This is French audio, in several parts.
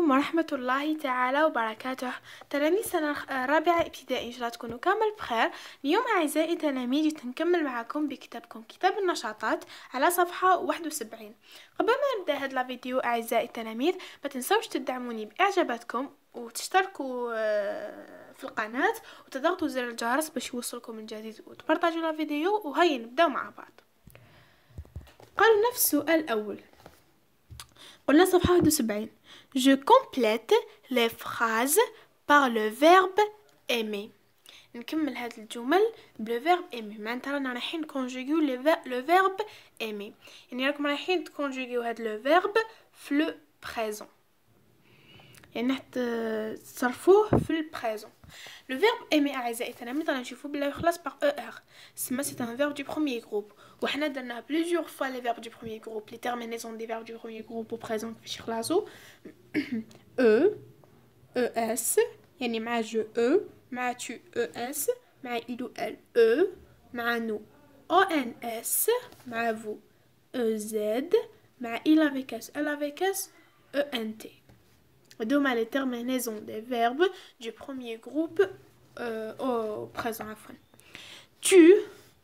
عليكم ورحمة الله تعالى وبركاته تلاميذ سنة آه، رابعة ابتدائي إن شاء الله تكونوا كامل بخير اليوم أعزائي تلاميذ جيت نكمل معكم بكتابكم كتاب النشاطات على صفحة 71 قبل ما نبدأ هاد الفيديو أعزائي التلاميذ ما تنسوش تدعموني بإعجاباتكم وتشتركوا آه، في القناة وتضغطوا زر الجرس باش يوصلكم الجديد وتبرتجوا الفيديو وهيا نبداو مع بعض قالوا نفس السؤال الأول قلنا صفحة واحد Je complète les phrases par le verbe aimer نكمل هاد الجمل بلو فيرب ايمي معناتها رانا رايحين كونجيغيو لو فيرب ايمي يعني راكم رايحين تكونجيغيو هذا لو فيرب في لو بريزون et nous avons fait le présent. Le verbe aimer par e est un verbe du premier groupe. Nous a donné plusieurs fois les verbes du premier groupe. Les terminaisons des verbes du premier groupe au présent. E, Je E. Je e Je e e e E-S. E e, s e on a les terminaisons des verbes du premier groupe euh, au présent afin. Tu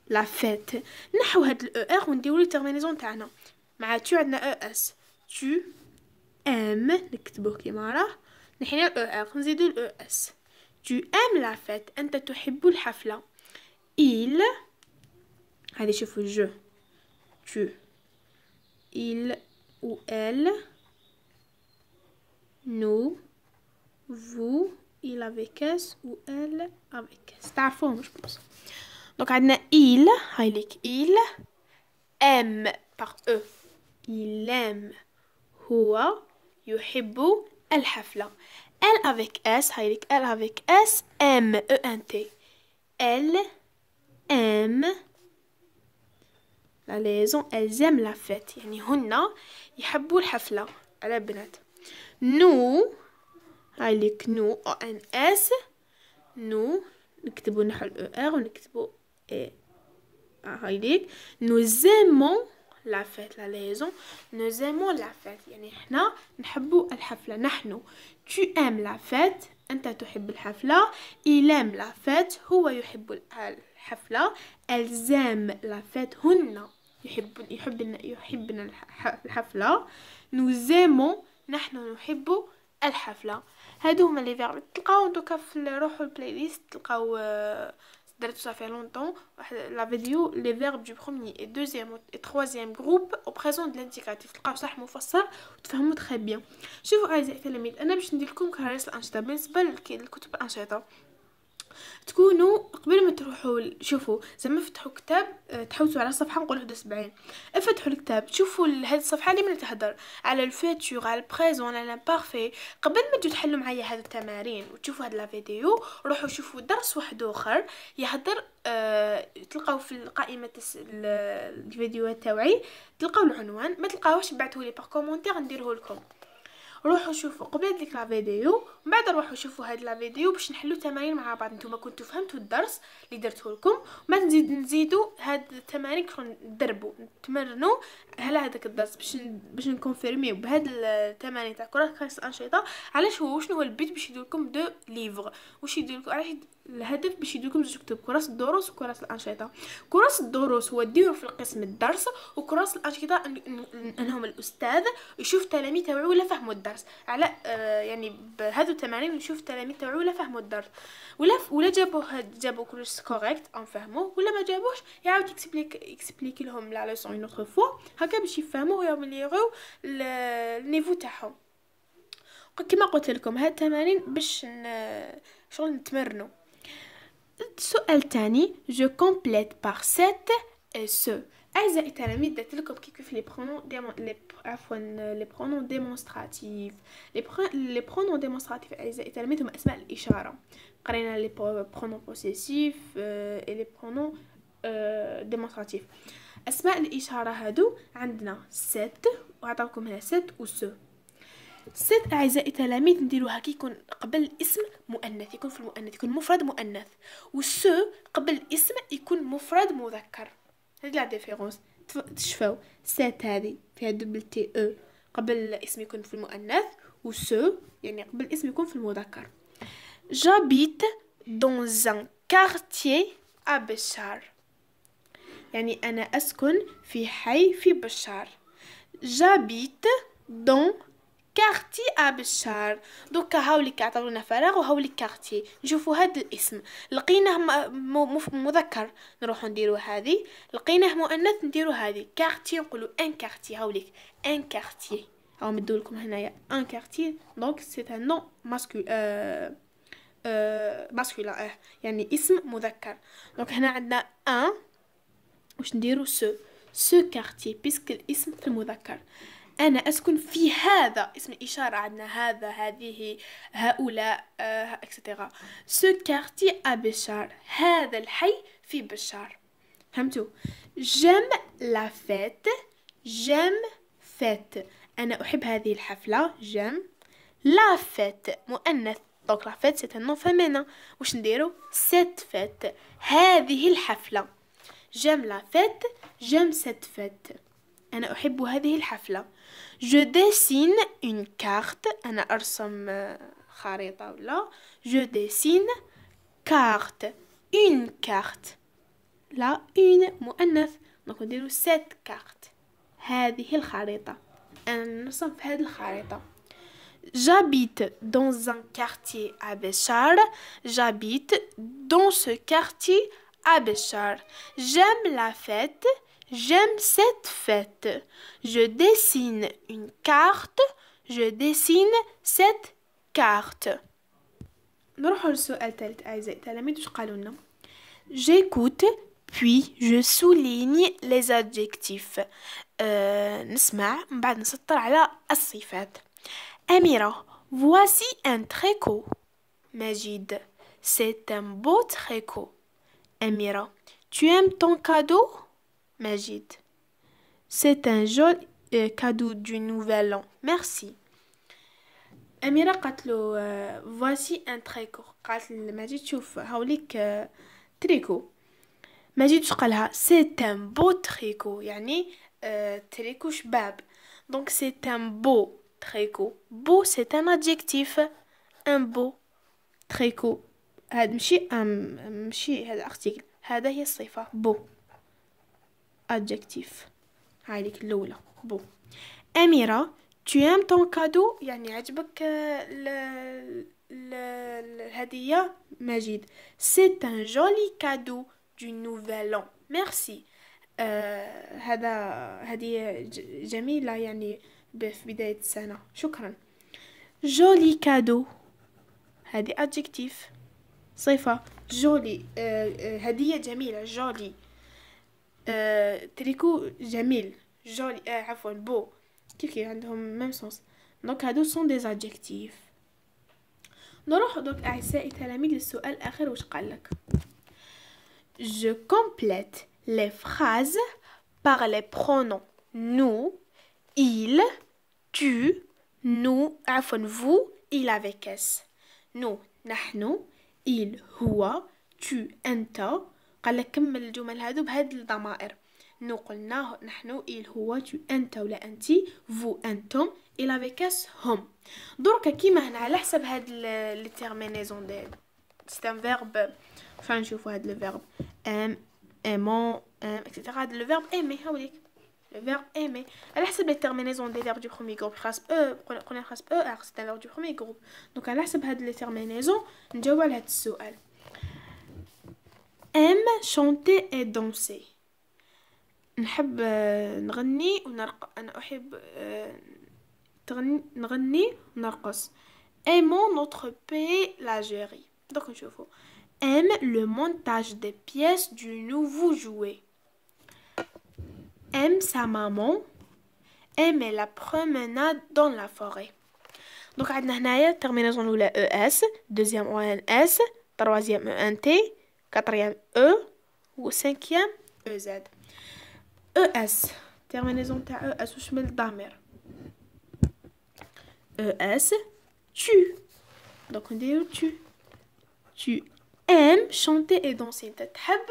la fête. Nous avons le ER on dit les terminaisons tana. Ma tu as le ES. Tu aimes. N'écrivez pas comme ça. Nous avons le ER on dit le ES. Tu aimes la fête. Ent tu aimes la fête. Il. Allez, je le jeu. Tu. Il ou elle nous, vous, il avec S ou elle avec S. forme je pense. Donc, on a il, il aime par E. Il aime. Hua, yuhibu, el Elle avec S, elle avec S, M, E, N, T. Elle aime la liaison, elle aime la fête. Il هن نو هاي لك نو او ان اس نو نكتبو نحو الاو ار ونكتبو اي هاي ليك نوز ايمون لا فيت لا ليزون نو ايمون لا فيت يعني حنا نحبو الحفله نحن tu aimes la fête أنت تحب الحفلة il aime la fête هو يحب الحفلة elles aiment la fête هن يحب يحبن يحبن الحفلة nous aimons نحن نحب الحفله هادو هما لي فيرب تلقاو دوكا في روحو البلاي ليست تلقاو آه، درتو صافي لونطون واحد لا فيديو لي فيرب دو برومي اي دوزيام اي تروازيام غروب او بريزون دو لانديكاتيف تلقاو صح مفصل وتفهمو تخي بيان شوفو اعزائي التلاميذ انا باش ندير لكم كراريس الانشطه بالنسبه لكتب الانشطه تكونوا قبل ما تروحوا شوفوا زعما فتحوا كتاب آه، تحوسوا على صفحه نقول 71 افتحوا الكتاب تشوفوا هذه الصفحه اللي من تهدر على الفاتور على البريزون على البارفي قبل ما تجوا تحلوا معايا هذا التمارين وتشوفوا هذا الفيديو روحوا شوفوا درس واحد اخر يهدر أه تلقاو في القائمة الفيديوهات تاوعي تلقاو العنوان ما تلقاوش بعثوا لي بار كومونتير نديره لكم روحوا شوفوا قبل ديك لا فيديو ومن بعد روحوا شوفوا هاد لا فيديو باش نحلوا تمارين مع بعض نتوما كنتوا فهمتوا الدرس اللي درته لكم ما نزيد نزيدوا هاد التمارين كون ندربوا نتمرنوا على هذاك الدرس باش باش نكونفيرميو بهاد التمارين تاع كره كاس الانشطه علاش هو شنو هو البيت باش يدير لكم دو ليفغ واش يدير لكم علاش الهدف باش يدير لكم زوج كتب كراس الدروس وكراس الأنشطة كراس الدروس هو ديرو في القسم الدرس وكراس الأنشطة أنهم الأستاذ يشوف التلاميذ تاعو ولا فهموا الدرس الدرس على آه، يعني بهادو التمارين نشوف التلاميذ تاعو ولا فهموا الدرس ولا ولا جابوا جابوا كلش كوريكت فهموا ولا ما جابوش يعاود يكسبليك يكسبليك لهم لا ليسون اون اوتر فوا هكا باش يفهموا ويعملوا النيفو تاعهم كما قلت لكم هاد التمارين باش شغل نتمرنوا السؤال الثاني جو كومبليت بار 7 ce. أعزائي التلاميذ درت لكم كي كيف لي برونون عفوا لي برونون ديمونستراتيف لي برونون ديمونستراتيف أعزائي التلاميذ هما أسماء الإشارة قرينا لي برونون بوسيسيف اي لي برونون ديمونستراتيف أسماء الإشارة هادو عندنا سات وعطاكم هنا سيت و سو سيت اعزائي التلاميذ نديروها كي يكون قبل اسم مؤنث يكون في المؤنث يكون مفرد مؤنث و والسو قبل اسم يكون مفرد مذكر هاد لا ديفيرونس تشفاو سات هادي فيها دبل تي او قبل الاسم يكون في المؤنث و سو يعني قبل الاسم يكون في المذكر جابيت دون زان كارتيي ابشار بشار يعني انا اسكن في حي في بشار جابيت دون كارتي ا بالشهر دوكا هاوليك كيعطيونا فراغ وهاوليك كارتي نشوفوا هاد الاسم لقيناه مذكر نروحو نديرو هذه لقيناه مؤنث نديرو هذه كارتي نقولوا ان كارتي هاوليك ان كارتي او مدو لكم هنايا ان كارتي دونك سي ان نو ماسكو ا ماسكولا اه يعني اسم مذكر دونك هنا عندنا ان واش نديرو سو سو كارتي بيسك الاسم في المذكر أنا أسكن في هذا اسم إشارة عندنا هذا هذه هؤلاء اكسيتيرا سو كارتي أ بشار هذا الحي في بشار فهمتوا جيم لا فيت جيم فيت أنا أحب هذه الحفلة جيم لا فيت مؤنث دونك لا فيت سي نو فامينا واش نديرو سيت فيت هذه الحفلة جيم لا فيت جيم سيت فيت أنا أحب هذه الحفلة Je dessine une carte. Euh, Je dessine carte. Une carte. Là une مؤنث. دونك نديرو cette carte. هذه الخريطة. أنا J'habite dans un quartier à Béchar. J'habite dans ce quartier à Béchar. J'aime la fête. J'aime cette fête. Je dessine une carte. Je dessine cette carte. J'écoute puis je souligne les adjectifs euh, voici un tricot Majid c'est un beau tricot Amira, tu aimes ton cadeau Majid. C'est un joli euh, cadeau du Nouvel An. Merci. Amira قالتلو euh, voici un tricot قالت Majid, شوف هوليك تريكو مجيد واش قالها c'est un beau tricot يعني euh, tricot شباب donc c'est un beau tricot beau c'est un adjectif un beau tricot هاد ماشي ماشي هذا ارتيكل هذا هي الصفه beau adjectif هذيك الاولى بو اميره tu aimes ton cadeau يعني عجبك آه، الهديه مجيد c'est un joli cadeau du nouvel an merci آه هذا هديه جميله يعني في بدايه السنه شكرا جولي كادو هذه adjective صفه جولي آه،, آه هديه جميله جولي تريكو جميل جولي عفوا بو كيف كيف عندهم ميم سونس دونك هادو سون دي اعزائي واش je complète les phrases par les pronoms nous, il, tu, nous, vous, il avec s. Nous, نحن il, هو tu, انت قال لك كمل الجمل هادو بهاد الضمائر نو قلناه نحن إل هو تو أنت ولا أنتي فو أنتم إلا بكاس هم دركا كيما هنا على حسب هاد التيرمينيزون دي ستان فيرب فعن نشوفو هاد الفيرب أم أمون أم اكتتغ هاد الفيرب أمي هاوليك الفيرب أمي على حسب التيرمينيزون دي فيرب دي برومي جروب خاص أ قلنا خاص أ أخ ستان فيرب دي برومي جروب دوكا على حسب هاد التيرمينيزون نجاوب على هاد السؤال aime chanter et danser. نحب aimons notre pays l'Algérie donc vous aime le montage des pièces du nouveau jouet aime sa maman aime la promenade dans la forêt donc عندنا هنايا terminaison la es deuxième S, troisième ent quatrième E ou cinquième EZ. ES, terminaison ta ES وشمل الضمير. ES, tu. Donc on dit tu. Tu aimes chanter et danser. تحب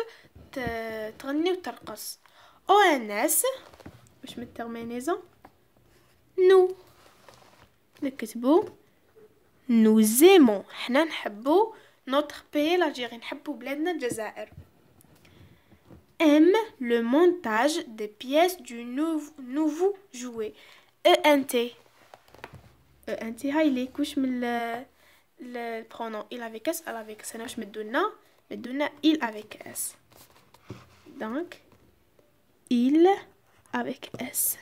ou وترقص. ONS, وشمل terminaison Nous. casse-beau. nous aimons. Nous aimons notre pays l'Algérie نحبو بلادنا الجزائر M le montage des pièces du nouveau jouet E, ENT ENT t e T, كوش ah, le pronom il avec s elle avec s انا واش me il avec s donc il avec s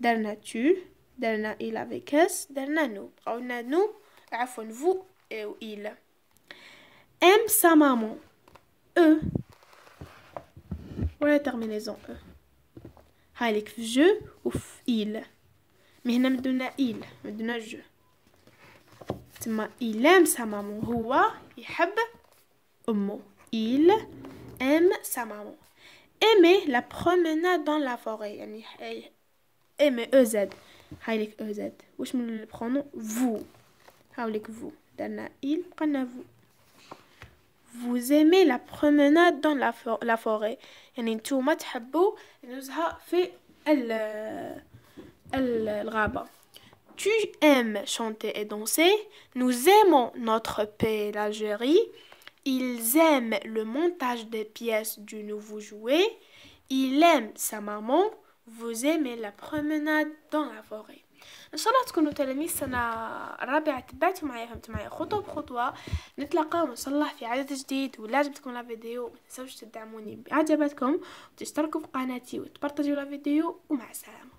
درنا tu درنا il avec s درنا nous a nous عفوا vous et il aime sa maman. E. voilà la terminaison E. Halik je ou il. Mais il aime il. Il je. Il aime sa maman. il aime Il aime sa maman. Aimer la promenade dans la forêt. Aimer EZ. Halik EZ. Où je me le prononce Vous. Halik vous. Dana il, prenez vous vous aimez la promenade dans la, for la forêt nous fait Tu aimes chanter et danser. Nous aimons notre pays, Ils aiment le montage des pièces du nouveau jouet. Il aime sa maman. Vous aimez la promenade dans la forêt. ان شاء الله تكونوا تلاميذ سنه رابعه تبعتوا معايا فهمتوا معايا خطوه بخطوه نتلاقاو ان شاء الله في عدد جديد ولا عجبتكم لا فيديو ما تنساوش تدعموني باعجاباتكم وتشتركوا في قناتي وتبارطاجيو لا فيديو ومع السلامه